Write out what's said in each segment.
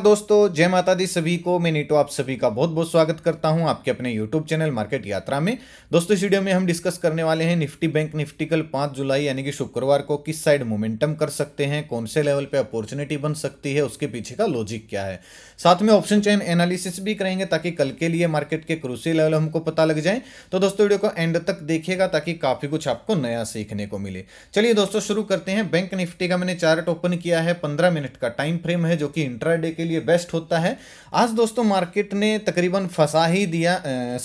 दोस्तों जय माता दी सभी को मैं नीटो आप सभी का बहुत बहुत स्वागत करता हूं आपके अपने YouTube चैनल मार्केट यात्रा में दोस्तों इस वीडियो में हम डिस्कस करने वाले हैं निफ्टी बैंक निफ्टी कल 5 जुलाई यानी कि शुक्रवार को किस साइड मोमेंटम कर सकते हैं कौन से लेवल पे अपॉर्चुनिटी बन सकती है उसके पीछे का लॉजिक क्या है साथ में ऑप्शन चैन एनालिसिस भी करेंगे ताकि कल के लिए मार्केट के क्रूसी लेवल हमको पता लग जाए तो दोस्तों वीडियो को एंड तक देखिएगा ताकि काफ़ी कुछ आपको नया सीखने को मिले चलिए दोस्तों शुरू करते हैं बैंक निफ्टी का मैंने चार्ट ओपन किया है पंद्रह मिनट का टाइम फ्रेम है जो कि इंट्रा के लिए बेस्ट होता है आज दोस्तों मार्केट ने तकरीबन फंसा ही दिया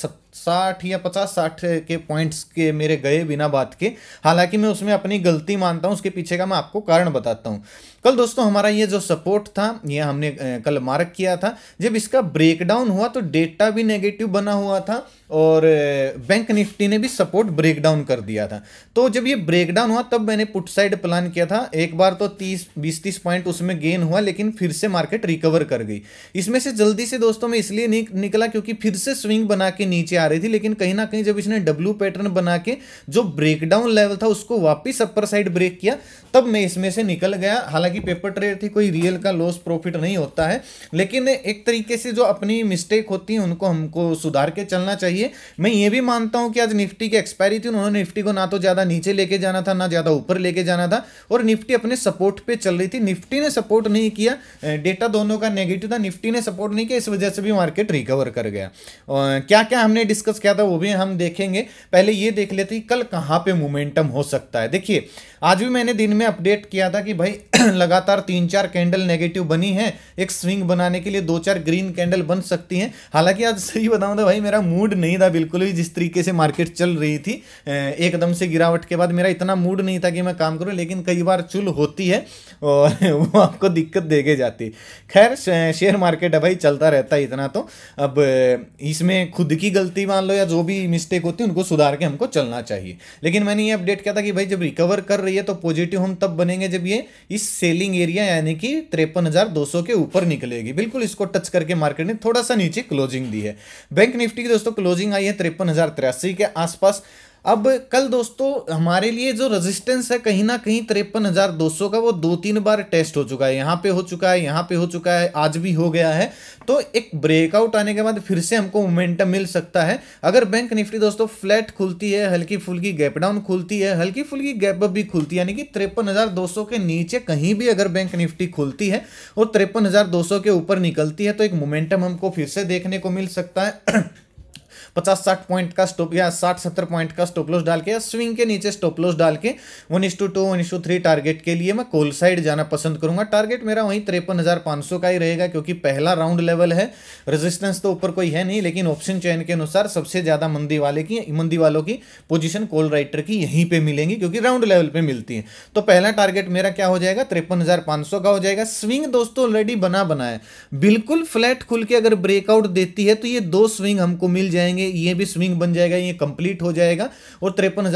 सत्तर साठ या पचास साठ के पॉइंट्स के मेरे गए बिना बात के हालांकि मैं उसमें अपनी गलती मानता हूं उसके पीछे का मैं आपको कारण बताता हूं कल दोस्तों हमारा ये जो सपोर्ट था ये हमने कल मार्क किया था जब इसका ब्रेकडाउन हुआ तो डेटा भी नेगेटिव बना हुआ था और बैंक निफ्टी ने भी सपोर्ट ब्रेकडाउन कर दिया था तो जब ये ब्रेकडाउन हुआ तब मैंने पुट साइड प्लान किया था एक बार तो तीस बीस तीस पॉइंट उसमें गेन हुआ लेकिन फिर से मार्केट रिकवर कर गई इसमें से जल्दी से दोस्तों में इसलिए निकला क्योंकि फिर से स्विंग बना के नीचे आ आ रही थी लेकिन कहीं ना कहीं जब इसने डब्ल्यू पैटर्न बना के जो ब्रेकडाउन लेवल था उसको वापिस अपर साइड ब्रेक किया तब मैं इसमें से निकल गया हालांकि पेपर ट्रेड थी कोई रियल का लॉस प्रॉफिट नहीं होता है लेकिन एक तरीके से जो अपनी मिस्टेक होती है उनको हमको सुधार के चलना चाहिए मैं ये भी मानता हूँ कि आज निफ्टी की एक्सपायरी थी उन्होंने निफ्टी को ना तो ज़्यादा नीचे लेके जाना था ना ज़्यादा ऊपर लेके जाना था और निफ्टी अपने सपोर्ट पर चल रही थी निफ्टी ने सपोर्ट नहीं किया डेटा दोनों का नेगेटिव था निफ्टी ने सपोर्ट नहीं किया इस वजह से भी मार्केट रिकवर कर गया क्या क्या हमने डिस्कस किया था वो भी हम देखेंगे पहले ये देख लेते हैं कल कहाँ पे मोमेंटम हो सकता है देखिए आज भी मैंने दिन में अपडेट किया था कि भाई लगातार तीन चार कैंडल नेगेटिव बनी है एक स्विंग बनाने के लिए दो चार ग्रीन कैंडल बन सकती हैं हालांकि आज सही बताऊँ तो भाई मेरा मूड नहीं था बिल्कुल भी जिस तरीके से मार्केट चल रही थी एकदम से गिरावट के बाद मेरा इतना मूड नहीं था कि मैं काम करूँ लेकिन कई बार चुल होती है और वो आपको दिक्कत देके जाती खैर शेयर मार्केट है भाई चलता रहता है इतना तो अब इसमें खुद की गलती मान लो या जो भी मिस्टेक होती है उनको सुधार के हमको चलना चाहिए लेकिन मैंने ये अपडेट किया था कि भाई जब रिकवर कर रही है तो पॉजिटिव हम तब बनेंगे जब ये इस सेलिंग एरिया यानी कि तिरपन के ऊपर निकलेगी बिल्कुल इसको टच करके मार्केट ने थोड़ा सा नीचे क्लोजिंग दी है बैंक निफ्टी की दोस्तों क्लोजिंग आई है तिरपन के आसपास अब कल दोस्तों हमारे लिए जो रेजिस्टेंस है कहीं ना कहीं तिरपन हजार दो सौ का वो दो तीन बार टेस्ट हो चुका है यहाँ पे हो चुका है यहाँ पे हो चुका है आज भी हो गया है तो एक ब्रेकआउट आने के बाद फिर से हमको मोमेंटम मिल सकता है अगर बैंक निफ्टी दोस्तों फ्लैट खुलती है हल्की फुल्की गैप डाउन खुलती है हल्की फुल्की गैप अप भी खुलती है यानी कि तिरपन हजार दो सौ के नीचे कहीं भी अगर बैंक निफ्टी खुलती है और तिरपन हजार दो सौ के ऊपर निकलती है तो एक मोमेंटम हमको फिर से देखने को मिल सकता है पचास साठ पॉइंट का स्टॉप या साठ सत्तर पॉइंट का स्टॉप लॉस डाल के या स्विंग के नीचे स्टॉप लॉस डाल के one is to two one is to three target के लिए मैं कोल साइड जाना पसंद करूंगा टारगेट मेरा वहीं तिरपन हज़ार पांच सौ का ही रहेगा क्योंकि पहला राउंड लेवल है रेजिस्टेंस तो ऊपर कोई है नहीं लेकिन ऑप्शन चयन के अनुसार सबसे ज़्यादा मंदी वाले की मंदी वालों की पोजिशन कोल राइटर की यहीं पर मिलेंगी क्योंकि राउंड लेवल पर मिलती है तो पहला टारगेट मेरा क्या हो जाएगा तिरपन का हो जाएगा स्विंग दोस्तों ऑलरेडी बना बना है बिल्कुल फ्लैट खुल के अगर ब्रेकआउट देती है तो ये दो स्विंग हमको मिल जाएंगे ये भी स्विंग बन जाएगा ये कंप्लीट हो जाएगा और तिरपन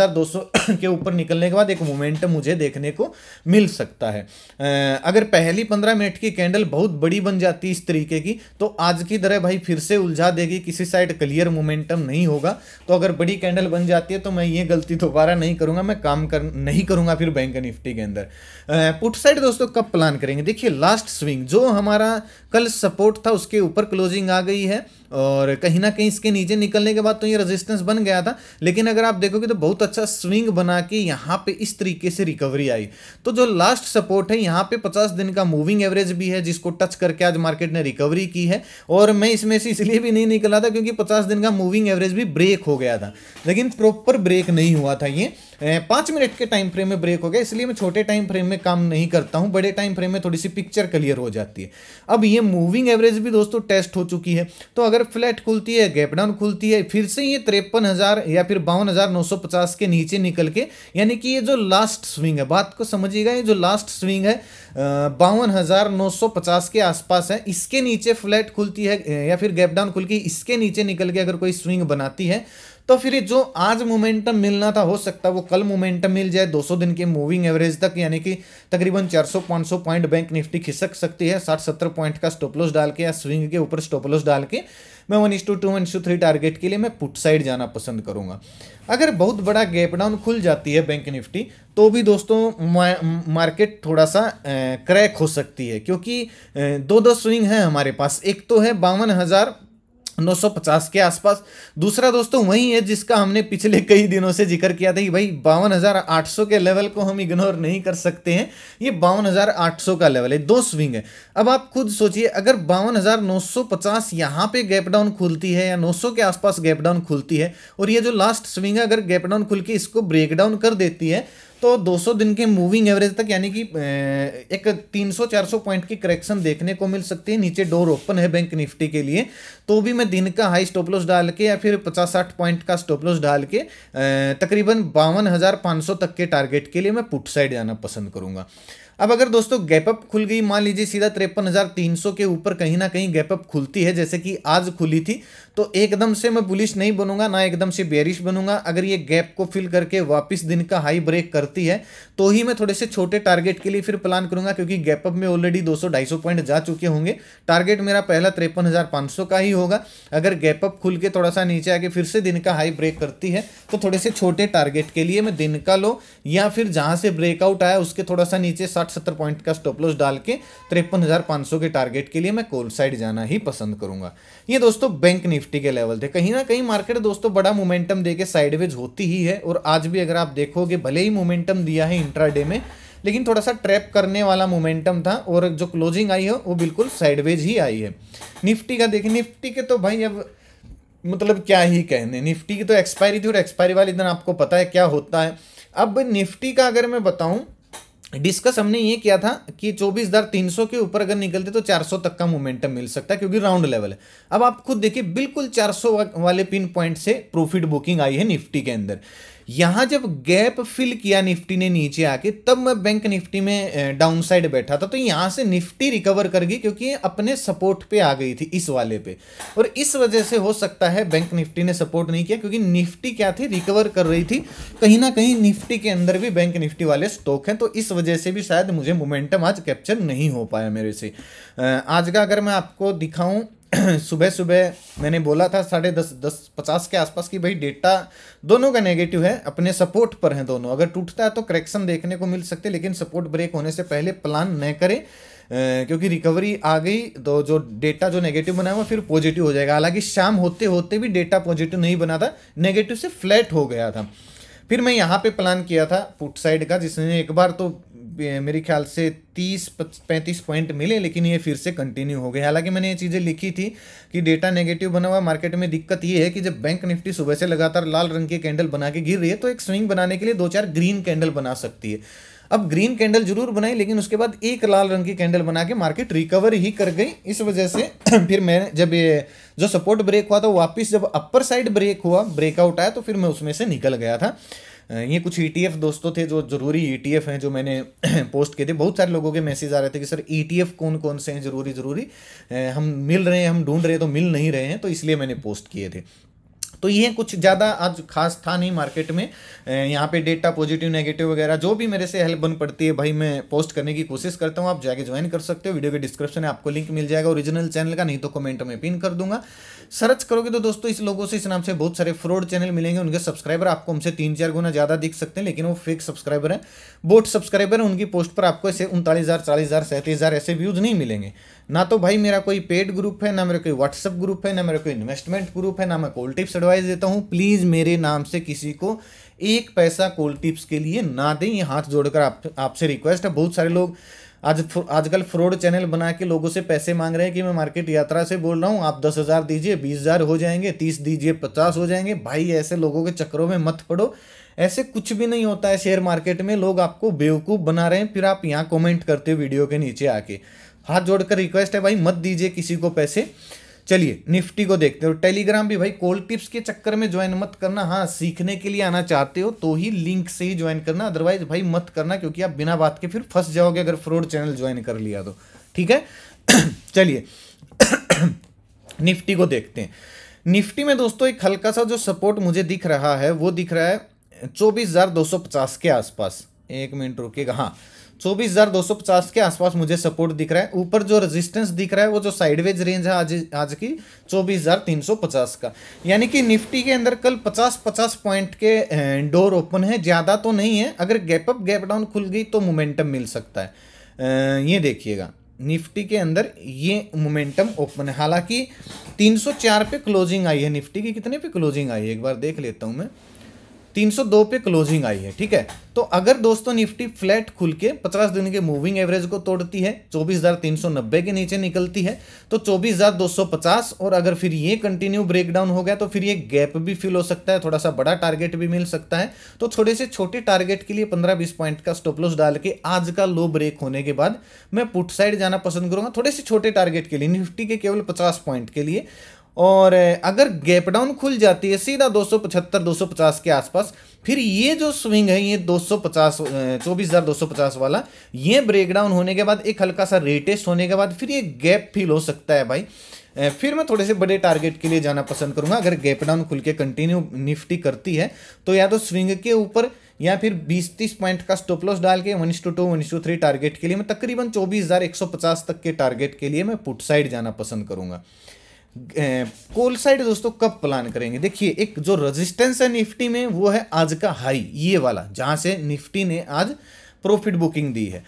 के ऊपर निकलने के बाद एक मोमेंटम मुझे देखने को मिल सकता है अगर पहली पंद्रह मिनट की कैंडल बहुत बड़ी बन जाती इस तरीके की तो आज की तरह भाई फिर से उलझा देगी किसी साइड क्लियर मोमेंटम नहीं होगा तो अगर बड़ी कैंडल बन जाती है तो मैं ये गलती दोबारा नहीं करूंगा मैं काम कर नहीं करूंगा फिर बैंक निफ्टी के अंदर पुट साइड दोस्तों कब प्लान करेंगे देखिए लास्ट स्विंग जो हमारा कल सपोर्ट था उसके ऊपर क्लोजिंग आ गई है और कहीं ना कहीं इसके नीचे निकलने के बाद तो ये रेजिस्टेंस बन गया था लेकिन अगर आप देखोगे तो बहुत अच्छा स्विंग बना के यहाँ पे इस तरीके से रिकवरी आई तो जो लास्ट सपोर्ट है यहाँ पे 50 दिन का मूविंग एवरेज भी है जिसको टच करके आज मार्केट ने रिकवरी की है और मैं इसमें से इसलिए भी नहीं निकला था क्योंकि पचास दिन का मूविंग एवरेज भी ब्रेक हो गया था लेकिन प्रॉपर ब्रेक नहीं हुआ था ये पाँच मिनट के टाइम फ्रेम में ब्रेक हो गया इसलिए मैं छोटे टाइम फ्रेम में काम नहीं करता हूँ बड़े टाइम फ्रेम में थोड़ी सी पिक्चर क्लियर हो जाती है अब ये मूविंग एवरेज भी दोस्तों टेस्ट हो चुकी है तो अगर अगर फ्लैट खुलती है गैप डाउन खुलती है फिर से ये तिरपन हज़ार या फिर बावन हज़ार नौ सौ पचास के नीचे निकल के यानी कि ये जो लास्ट स्विंग है बात को समझिएगा ये जो लास्ट स्विंग है बावन हज़ार नौ सौ पचास के आसपास है इसके नीचे फ्लैट खुलती है या फिर गैप डाउन खुल के इसके नीचे निकल के अगर कोई स्विंग बनाती है तो फिर जो आज मोमेंटम मिलना था हो सकता है वो कल मोमेंटम मिल जाए 200 दिन के मूविंग एवरेज तक यानी कि तकरीबन 400-500 पॉइंट बैंक निफ्टी खिसक सकती है 60-70 पॉइंट का स्टोपलोस डाल के या स्विंग के ऊपर स्टोपलोस डाल के मैं one is to two is to three target के लिए मैं पुट साइड जाना पसंद करूंगा अगर बहुत बड़ा गैप डाउन खुल जाती है बैंक निफ्टी तो भी दोस्तों मार्केट थोड़ा सा क्रैक हो सकती है क्योंकि दो दो स्विंग है हमारे पास एक तो है बावन हज़ार 950 के आसपास दूसरा दोस्तों वही है जिसका हमने पिछले कई दिनों से जिक्र किया था कि भाई बावन के लेवल को हम इग्नोर नहीं कर सकते हैं ये बावन का लेवल है दो स्विंग है अब आप खुद सोचिए अगर बावन हज़ार नौ सौ पचास यहाँ पे गैप डाउन खुलती है या 900 के आसपास गैप डाउन खुलती है और ये जो लास्ट स्विंग है अगर गैप डाउन खुल के इसको ब्रेक डाउन कर देती है तो 200 दिन के मूविंग एवरेज तक यानी कि एक 300-400 पॉइंट की करेक्शन देखने को मिल सकती है नीचे डोर ओपन है बैंक निफ्टी के लिए तो भी मैं दिन का हाई स्टॉप लॉस डाल के या फिर 50-60 पॉइंट का स्टॉप लॉस डाल के तकरीबन बावन तक के टारगेट के लिए मैं पुट साइड जाना पसंद करूँगा अब अगर दोस्तों अप खुल गई मान लीजिए सीधा तिरपन हज़ार तीन सौ के ऊपर कहीं ना कहीं गैपअप खुलती है जैसे कि आज खुली थी तो एकदम से मैं बुलिश नहीं बनूंगा ना एकदम से बेरिश बनूंगा अगर ये गैप को फिल करके वापस दिन का हाई ब्रेक करती है तो ही मैं थोड़े से छोटे टारगेट के लिए फिर प्लान करूंगा क्योंकि गैपअप में ऑलरेडी दो सौ पॉइंट जा चुके होंगे टारगेट मेरा पहला तिरपन का ही होगा अगर गैप अप खुल के थोड़ा सा नीचे आके फिर से दिन का हाई ब्रेक करती है तो थोड़े से छोटे टारगेट के लिए मैं दिन का लो या फिर जहाँ से ब्रेकआउट आया उसके थोड़ा सा नीचे साठ साठ सत्तर पॉइंट का स्टॉपलॉस डाल के तिरपन हज़ार पांच सौ के टारगेट के लिए मैं कोल साइड जाना ही पसंद करूंगा ये दोस्तों बैंक निफ्टी के लेवल थे कहीं ना कहीं मार्केट दोस्तों बड़ा मोमेंटम दे साइडवेज होती ही है और आज भी अगर आप देखोगे भले ही मोमेंटम दिया है इंट्राडे में लेकिन थोड़ा सा ट्रैप करने वाला मोमेंटम था और जो क्लोजिंग आई है वो बिल्कुल साइडवेज ही आई है निफ्टी का देखिए निफ्टी के तो भाई अब मतलब क्या ही कहने निफ्टी की तो एक्सपायरी थी और एक्सपायरी वाले दिन आपको पता है क्या होता है अब निफ्टी का अगर मैं बताऊं डिस्कस हमने ये किया था कि चौबीस हजार तीन सौ के ऊपर अगर निकलते तो चार सौ तक का मोमेंटम मिल सकता है क्योंकि राउंड लेवल है अब आप खुद देखिए बिल्कुल चार सौ वाले पिन पॉइंट से प्रॉफिट बुकिंग आई है निफ्टी के अंदर यहां जब गैप फिल किया निफ्टी ने नीचे आके तब मैं बैंक निफ्टी में डाउन साइड बैठा था तो यहां से निफ्टी रिकवर कर गई क्योंकि अपने सपोर्ट पे आ गई थी इस वाले पे और इस वजह से हो सकता है बैंक निफ्टी ने सपोर्ट नहीं किया क्योंकि निफ्टी क्या थी रिकवर कर रही थी कहीं ना कहीं निफ्टी के अंदर भी बैंक निफ्टी वाले स्टॉक हैं तो इस वजह से भी शायद मुझे मोमेंटम आज कैप्चर नहीं हो पाया मेरे से आज का अगर मैं आपको दिखाऊं सुबह सुबह मैंने बोला था साढ़े दस दस पचास के आसपास कि भाई डेटा दोनों का नेगेटिव है अपने सपोर्ट पर हैं दोनों अगर टूटता है तो करेक्शन देखने को मिल सकते लेकिन सपोर्ट ब्रेक होने से पहले प्लान न करें क्योंकि रिकवरी आ गई तो जो डेटा जो नेगेटिव बना हुआ फिर पॉजिटिव हो जाएगा हालांकि शाम होते होते भी डेटा पॉजिटिव नहीं बना था नेगेटिव से फ्लैट हो गया था फिर मैं यहाँ पे प्लान किया था पुट साइड का जिसने एक बार तो मेरे ख्याल से तीस पैंतीस पॉइंट मिले लेकिन ये फिर से कंटिन्यू हो गए हालांकि मैंने ये चीज़ें लिखी थी कि डेटा नेगेटिव बना हुआ मार्केट में दिक्कत ये है कि जब बैंक निफ्टी सुबह से लगातार लाल रंग की कैंडल बना के गिर रही है तो एक स्विंग बनाने के लिए दो चार ग्रीन कैंडल बना सकती है अब ग्रीन कैंडल जरूर बनाई लेकिन उसके बाद एक लाल रंग की कैंडल बना के मार्केट रिकवर ही कर गई इस वजह से फिर मैं जब ये जो सपोर्ट ब्रेक हुआ था वापस जब अपर साइड ब्रेक हुआ ब्रेकआउट आया तो फिर मैं उसमें से निकल गया था ये कुछ ई e दोस्तों थे जो ज़रूरी ई e हैं जो मैंने पोस्ट किए थे बहुत सारे लोगों के मैसेज आ रहे थे कि सर ई e कौन कौन से हैं ज़रूरी ज़रूरी हम मिल रहे हैं हम ढूंढ रहे हैं तो मिल नहीं रहे हैं तो इसलिए मैंने पोस्ट किए थे तो ये कुछ ज़्यादा आज खास था नहीं मार्केट में यहाँ पे डेटा पॉजिटिव नेगेटिव वगैरह जो भी मेरे से हेल्प बन पड़ती है भाई मैं पोस्ट करने की कोशिश करता हूँ आप जाके ज्वाइन कर सकते हो वीडियो के डिस्क्रिप्शन में आपको लिंक मिल जाएगा ओरिजिनल चैनल का नहीं तो कमेंट में पिन कर दूंगा सर्च करोगे तो दोस्तों इस लोगों से इस नाम से बहुत सारे फ्रॉड चैनल मिलेंगे उनके सब्सक्राइबर आपको हमसे तीन चार गुना ज़्यादा दिख सकते हैं लेकिन वो फेक सब्सक्राइबर हैं बोट सब्सक्राइबर हैं उनकी पोस्ट पर आपको ऐसे उनतालीस हज़ार चालीस हज़ार सैंतीस हज़ार ऐसे व्यूज़ नहीं मिलेंगे ना तो भाई मेरा कोई पेड ग्रुप है ना मेरा कोई व्हाट्सअप ग्रुप है ना मेरा कोई इन्वेस्टमेंट ग्रुप है ना मैं कोल्ड टिप्स एडवाइस देता हूँ प्लीज़ मेरे नाम से किसी को एक पैसा कोल्ड टिप्स के लिए ना दें ये हाथ जोड़कर आप आपसे रिक्वेस्ट है बहुत सारे लोग आज आजकल फ्रॉड चैनल बना के लोगों से पैसे मांग रहे हैं कि मैं मार्केट यात्रा से बोल रहा हूँ आप दस हज़ार दीजिए बीस हज़ार हो जाएंगे तीस दीजिए पचास हो जाएंगे भाई ऐसे लोगों के चक्करों में मत पड़ो ऐसे कुछ भी नहीं होता है शेयर मार्केट में लोग आपको बेवकूफ़ बना रहे हैं फिर आप यहाँ कमेंट करते हो वीडियो के नीचे आके हाथ जोड़कर रिक्वेस्ट है भाई मत दीजिए किसी को पैसे चलिए निफ्टी को देखते हो टेलीग्राम भी भाई कोल टिप्स के चक्कर में ज्वाइन मत करना हाँ सीखने के लिए आना चाहते हो तो ही लिंक से ही ज्वाइन करना अदरवाइज भाई मत करना क्योंकि आप बिना बात के फिर फंस जाओगे अगर फ्रॉड चैनल ज्वाइन कर लिया तो ठीक है चलिए निफ्टी को देखते हैं निफ्टी में दोस्तों एक हल्का सा जो सपोर्ट मुझे दिख रहा है वो दिख रहा है चौबीस के आसपास एक मिनट रुकेगा हाँ चौबीस हज़ार दो सौ पचास के आसपास मुझे सपोर्ट दिख रहा है ऊपर जो रेजिस्टेंस दिख रहा है वो जो साइडवेज रेंज है आज आज की चौबीस हज़ार तीन सौ पचास का यानी कि निफ्टी के अंदर कल पचास पचास पॉइंट के डोर ओपन है ज़्यादा तो नहीं है अगर गैप अप गैप डाउन खुल गई तो मोमेंटम मिल सकता है ये देखिएगा निफ्टी के अंदर ये मोमेंटम ओपन है हालांकि तीन पे क्लोजिंग आई है निफ्टी की कितने पे क्लोजिंग आई है एक बार देख लेता हूँ मैं 302 पे क्लोजिंग आई है ठीक है तो अगर दोस्तों निफ्टी फ्लैट खुल के 50 दिन के मूविंग एवरेज को तोड़ती है 24,390 के नीचे निकलती है तो 24,250 और अगर फिर ये कंटिन्यू ब्रेकडाउन हो गया तो फिर ये गैप भी फिल हो सकता है थोड़ा सा बड़ा टारगेट भी मिल सकता है तो थोड़े से छोटे टारगेट के लिए पंद्रह बीस पॉइंट का स्टोपलोस डाल के आज का लो ब्रेक होने के बाद मैं पुट साइड जाना पसंद करूंगा थोड़े से छोटे टारगेट के लिए निफ्टी के केवल पचास पॉइंट के लिए और अगर गैप डाउन खुल जाती है सीधा 275 250 के आसपास फिर ये जो स्विंग है ये 250 24,250 वाला ये ब्रेक डाउन होने के बाद एक हल्का सा रेटेस्ट होने के बाद फिर ये गैप फील हो सकता है भाई फिर मैं थोड़े से बड़े टारगेट के लिए जाना पसंद करूंगा अगर गैप डाउन खुल के कंटिन्यू निफ्टी करती है तो या तो स्विंग के ऊपर या फिर 20-30 पॉइंट का स्टॉप लॉस डाल के one to two one to three target के लिए मैं तकरीबन 24,150 तक के टारगेट के लिए मैं पुट साइड जाना पसंद करूंगा कोल साइड दोस्तों कब प्लान करेंगे देखिए एक जो रेजिस्टेंस है निफ्टी में वो है आज का हाई ये वाला जहां से निफ्टी ने आज प्रॉफिट बुकिंग दी है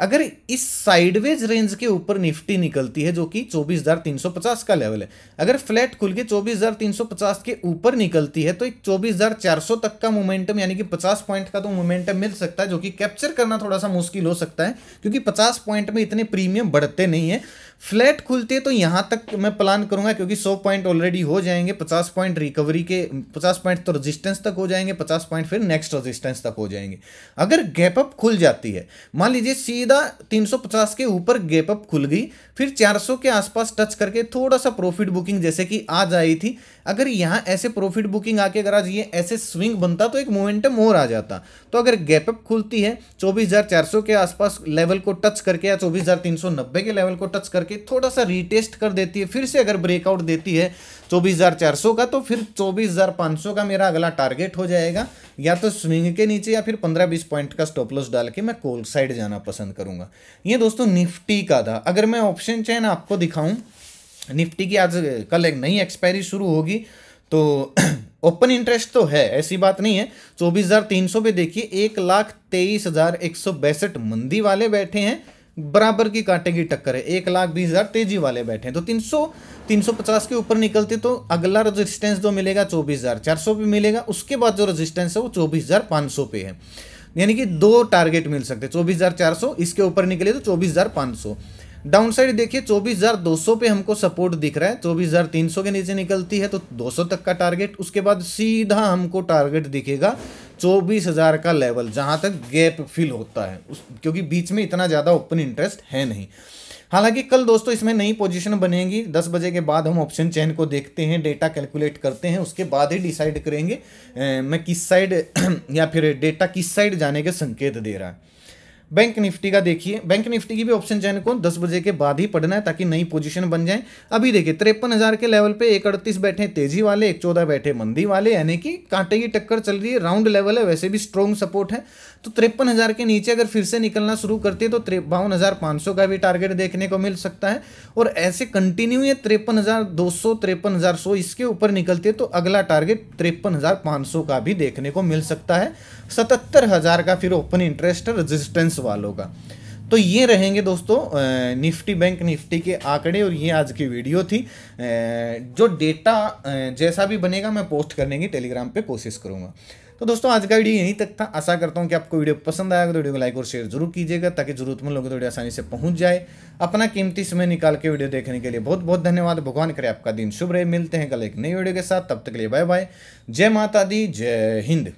अगर इस साइडवेज रेंज के ऊपर निफ्टी निकलती है जो कि 24,350 का लेवल है अगर फ्लैट खुल के 24,350 के ऊपर निकलती है तो एक 24,400 तक का मोमेंटम यानी कि 50 पॉइंट का तो मोमेंटम मिल सकता है जो कि कैप्चर करना थोड़ा सा मुश्किल हो सकता है क्योंकि 50 पॉइंट में इतने प्रीमियम बढ़ते नहीं है फ्लैट खुलती है तो यहाँ तक मैं प्लान करूँगा क्योंकि 100 पॉइंट ऑलरेडी हो जाएंगे पचास पॉइंट रिकवरी के पचास पॉइंट तो रजिस्टेंस तक हो जाएंगे पचास पॉइंट फिर नेक्स्ट रजिस्टेंस तक हो जाएंगे अगर गैप अप खुल जाती है मान लीजिए सीधा 350 के ऊपर गैप अप खुल गई फिर 400 के आसपास टच करके थोड़ा सा प्रॉफिट बुकिंग जैसे कि आज आई थी अगर यहाँ ऐसे प्रॉफिट बुकिंग आके अगर आज ये ऐसे स्विंग बनता तो एक मोमेंटम और आ जाता तो अगर गैप अप खुलती है 24,400 के आसपास लेवल को टच करके या 24,390 के लेवल को टच करके थोड़ा सा रीटेस्ट कर देती है फिर से अगर ब्रेकआउट देती है 24,400 का तो फिर 24,500 का मेरा अगला टारगेट हो जाएगा या तो स्विंग के नीचे या फिर 15-20 पॉइंट का स्टॉप लॉस डाल के मैं कोल साइड जाना पसंद करूंगा ये दोस्तों निफ्टी का था अगर मैं ऑप्शन चैन आपको दिखाऊं निफ्टी की आज कल एक नई एक्सपायरी शुरू होगी तो ओपन इंटरेस्ट तो है ऐसी बात नहीं है चौबीस हज़ार तीन सौ पे देखिए एक लाख तेईस हज़ार एक सौ बैसठ मंदी वाले बैठे हैं बराबर की कांटे की टक्कर है एक लाख बीस हज़ार तेजी वाले बैठे हैं तो तीन सौ तीन सौ पचास के ऊपर निकलते तो अगला रजिस्टेंस जो मिलेगा चौबीस हज़ार चार सौ पे मिलेगा उसके बाद जो रजिस्टेंस है वो चौबीस हज़ार पाँच सौ पे है यानी कि दो टारगेट मिल सकते हैं चौबीस हज़ार चार सौ इसके ऊपर निकले तो चौबीस हज़ार पाँच सौ डाउन साइड देखिए 24,200 पे हमको सपोर्ट दिख रहा है 24,300 के नीचे निकलती है तो 200 तक का टारगेट उसके बाद सीधा हमको टारगेट दिखेगा 24,000 का लेवल जहां तक गैप फिल होता है उस क्योंकि बीच में इतना ज़्यादा ओपन इंटरेस्ट है नहीं हालांकि कल दोस्तों इसमें नई पोजीशन बनेगी 10 बजे के बाद हम ऑप्शन चैन को देखते हैं डेटा कैलकुलेट करते हैं उसके बाद ही डिसाइड करेंगे ए, मैं किस साइड या फिर डेटा किस साइड जाने के संकेत दे रहा है बैंक निफ्टी का देखिए बैंक निफ्टी की भी ऑप्शन चैन को दस बजे के बाद ही पढ़ना है ताकि नई पोजीशन बन जाए अभी देखिए तिरपन हज़ार के लेवल पे एक अड़तीस बैठे तेजी वाले एक चौदह बैठे मंदी वाले यानी कि कांटे की टक्कर चल रही है राउंड लेवल है वैसे भी स्ट्रॉन्ग सपोर्ट है तो तिरपन हज़ार के नीचे अगर फिर से निकलना शुरू करती है तो बावन हज़ार सौ का भी टारगेट देखने को मिल सकता है और ऐसे कंटिन्यू ये तिरपन हज़ार दो सौ तिरपन हज़ार सो इसके ऊपर निकलती है तो अगला टारगेट तिरपन हज़ार पांच सौ का भी देखने को मिल सकता है सतहत्तर हज़ार का फिर ओपन इंटरेस्ट रजिस्टेंस वालों का तो ये रहेंगे दोस्तों निफ्टी बैंक निफ्टी के आंकड़े और ये आज की वीडियो थी जो डेटा जैसा भी बनेगा मैं पोस्ट करने की टेलीग्राम पे कोशिश करूँगा तो दोस्तों आज का वीडियो यहीं तक था आशा करता हूँ कि आपको वीडियो पसंद आएगा तो वीडियो को लाइक और शेयर जरूर कीजिएगा ताकि जरूरतमंद लोगों को वीडियो आसानी से पहुँच जाए अपना कीमती समय निकाल के वीडियो देखने के लिए बहुत बहुत धन्यवाद भगवान करे आपका दिन शुभ रहे मिलते हैं कल एक नई वीडियो के साथ तब तक के लिए बाय बाय जय माता दी जय हिंद